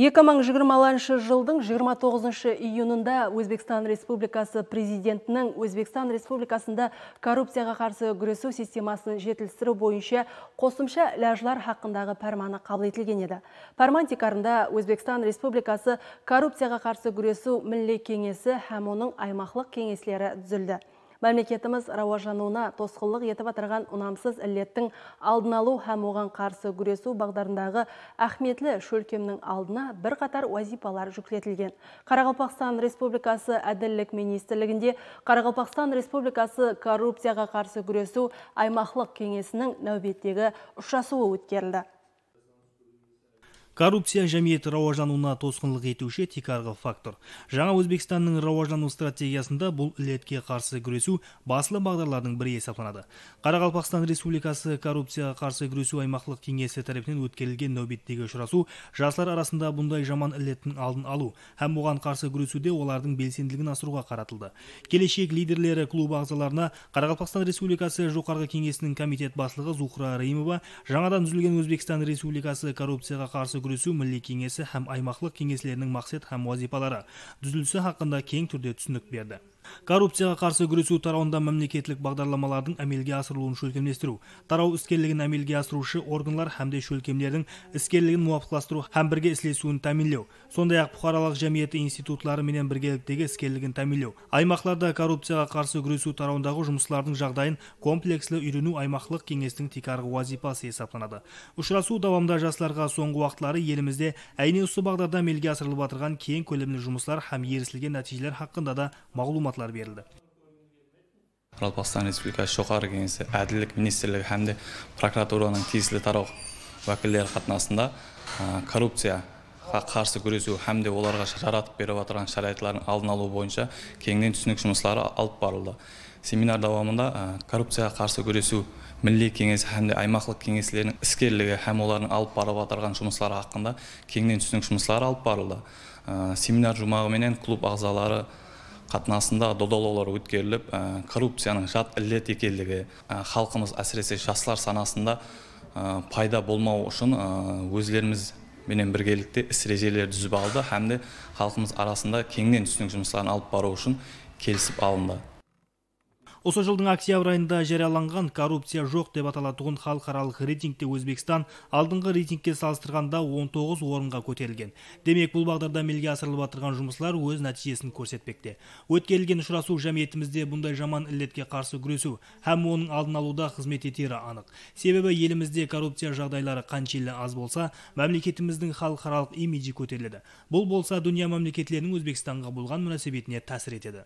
2020 жылдың 29 июнында Өзбекстан Республикасы президентінің Өзбекстан Республикасында коррупцияға қарсы күресу системасын жетілістіру бойынша қосымша ләжлар хақындағы пәрманы қабыл етілген еді. Пәрман текарында Өзбекстан Республикасы коррупцияға қарсы күресу Милли кеңесі һәм оның аймақтық кеңеслері түзілді мемлекетіміз рауажануына тосқылық етіп атырған ұнамсыз әлеттің алдын алу һәм оған қарсы күресу бағдарындағы әхметлі шөлкемнің алдына бір бірқатар уазипалар жүктетілген қарақалпақстан республикасы әділлік министрлігінде қарақалпақстан республикасы коррупцияға қарсы күресу аймақлық кеңесінің нәубеттегі ұшрасуы өткерілді коррупция жәмиет рауаждануына тосқындық етуші текарғы фактор жаңа өзбекстанның рауаждану стратегиясында бұл ілетке қарсы күресу басылы бағдарлардың бірі есептеледі қарақалпақстан республикасы коррупцияға қарсы күресу аймақтық кеңесі тарапынан өткізілген нәубеттегі ұшырасу жастар арасында бұндай жаман ілеттің алдын алу һәм оған қарсы күресуде олардың белсенділігін асыруға қаратылды келешек лидерлері клубы ағзаларына қарақалпақстан республикасы жоғарғы кеңесінің комитет басшылығы зухра раимова жаңадан түзілген өзбекстан республикасы коррупцияға қарсы күрес күресу мүлі кеңесі һәм аймақлық кеңеслерінің мақсет һәм уазипалары дүзілісі хақында кең түрде түсінік берді коррупцияға қарсы күресу тарауында мемлекеттік бағдарламалардың әмелге асырылуын шөлкемлестіру тарау іскерлігін әмелге асырушы органлар һәм де шөлкемдердің іскерлігін муафықластыру һәм бірге ісілесуін тәминлеу сондай ақ бұқаралық жәмиеті институтлары менен біргеліктегі іскерлігін тәминлеу аймақтарда коррупцияға қарсы күресу тарауындағы жұмыслардың жағдайын комплекслі үйрену аймақлық кеңестің тикарғы уазипасы есаптанады ұшырасу давамында жастарға соңғы уақытлары елімізде әйне осы бағдарда әмелге асырылып жатырған кең көлемді жұмыстар һәм ерісілген нәтижелер хақында да мағлұмат лар берілді Қаралпастан Республикасы жоғары кеңесі әділдік министрлігі де прокуратураның тиесілі тарау уәкілдері қатынасында коррупция қарсы күресу һәм де оларға жаратып беріп отырған шарайтлардың алдын алу бойынша кеңінен түсінік жұмыслары алып барылды семинар дауамында коррупцияға қарсы күресу милли кеңес һәм де аймақтық кеңеслердің іскерлігі һәм олардың алып барып отырған жұмыслары haqqında кеңінен түсінік жұмыслары алып барылды семинар жумагы менен клуб ағзалары қатынасында додалаулар өткеріліп ә, коррупцияның жат ілет екендігі ә, халқымыз әсіресе жастар санасында ә, пайда болмау үшін өздеріміз менен біргелікте іс дүзіп түзіп алды һәм халқымыз арасында кеңінен түсінік жұмыстарын алып бару үшін келісіп алынды осы жылдың октябрь айында жарияланған коррупция жоқ деп аталатұғын халықаралық рейтингте өзбекстан алдыңғы рейтингке салыстырғанда 19 орынға көтерілген демек бұл бағдарда елге асырылып жатырған жұмыслар өз нәтижесін көрсетпекте өткерілген ұшырасу жәмиетімізде бұндай жаман ілетке қарсы күресу һәм оның алдын алуда қызмет етері анық себебі елімізде коррупция жағдайлары қаншелі аз болса мемлекетіміздің халықаралық имиджі көтеріледі бұл болса дүние мемлекеттерінің өзбекстанға болған мүнәсібетіне тәсір етеді